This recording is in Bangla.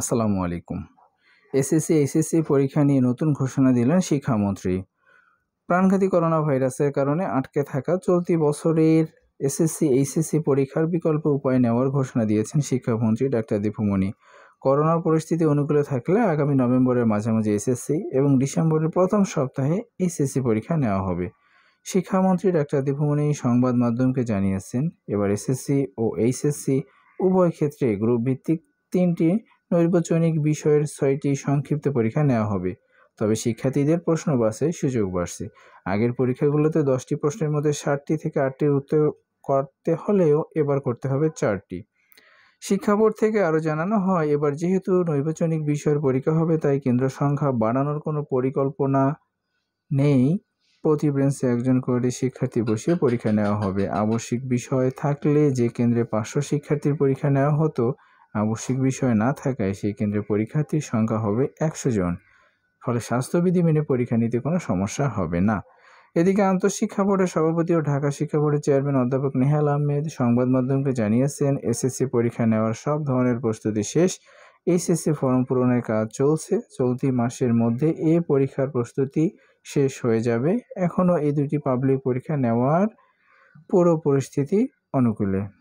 আসসালামু আলাইকুম এসএসসি এসএসসি পরীক্ষা নিয়ে নতুন ঘোষণা দিলেন শিক্ষামন্ত্রী প্রাণঘাতী করোনা ভাইরাসের কারণে আটকে থাকা চলতি বছরের এসএসসি এইচএসসি পরীক্ষার বিকল্প উপায় নেওয়ার ঘোষণা দিয়েছেন শিক্ষামন্ত্রী ডাক্তার দীপুমণি করোনা পরিস্থিতি অনুকূলে থাকলে আগামী নভেম্বরের মাঝামাঝি এসএসসি এবং ডিসেম্বরের প্রথম সপ্তাহে এইচএসসি পরীক্ষা নেওয়া হবে শিক্ষামন্ত্রী ডাক্তার দীপুমণি সংবাদ মাধ্যমকে জানিয়েছেন এবার এসএসসি ও এইচএসসি উভয় ক্ষেত্রে গ্রুপ ভিত্তিক তিনটি নৈর্বাচনিক বিষয়ের ছয়টি সংক্ষিপ্ত পরীক্ষা নেওয়া হবে তবে শিক্ষার্থীদের প্রশ্ন বাসে সুযোগ বাড়ছে আগের পরীক্ষাগুলোতে দশটি প্রশ্নের মধ্যে ষাটটি থেকে আটটির উত্তর করতে হলেও এবার করতে হবে চারটি শিক্ষা বোর্ড থেকে আরও জানানো হয় এবার যেহেতু নৈর্বাচনিক বিষয়ের পরীক্ষা হবে তাই কেন্দ্র সংখ্যা বাড়ানোর কোনো পরিকল্পনা নেই প্রতি ব্রেঞ্চে একজন করে শিক্ষার্থী বসিয়ে পরীক্ষা নেওয়া হবে আবশ্যিক বিষয় থাকলে যে কেন্দ্রে পাঁচশো শিক্ষার্থীর পরীক্ষা নেওয়া হতো আবশ্যিক বিষয় না থাকায় সেই কেন্দ্রে পরীক্ষার্থীর সংখ্যা হবে একশো জন ফলে স্বাস্থ্যবিধি মেনে পরীক্ষা নিতে কোনো সমস্যা হবে না এদিকে আন্তঃশিক্ষা বোর্ডের সভাপতি ও ঢাকা শিক্ষা বোর্ডের চেয়ারম্যান অধ্যাপক নেহাল আহমেদ সংবাদ মাধ্যমকে জানিয়েছেন এসএসসি পরীক্ষা নেওয়ার সব ধরনের প্রস্তুতি শেষ এইচএসসি ফর্ম পূরণের কাজ চলছে চলতি মাসের মধ্যে এ পরীক্ষার প্রস্তুতি শেষ হয়ে যাবে এখনও এই দুটি পাবলিক পরীক্ষা নেওয়ার পুরো পরিস্থিতি অনুকূলে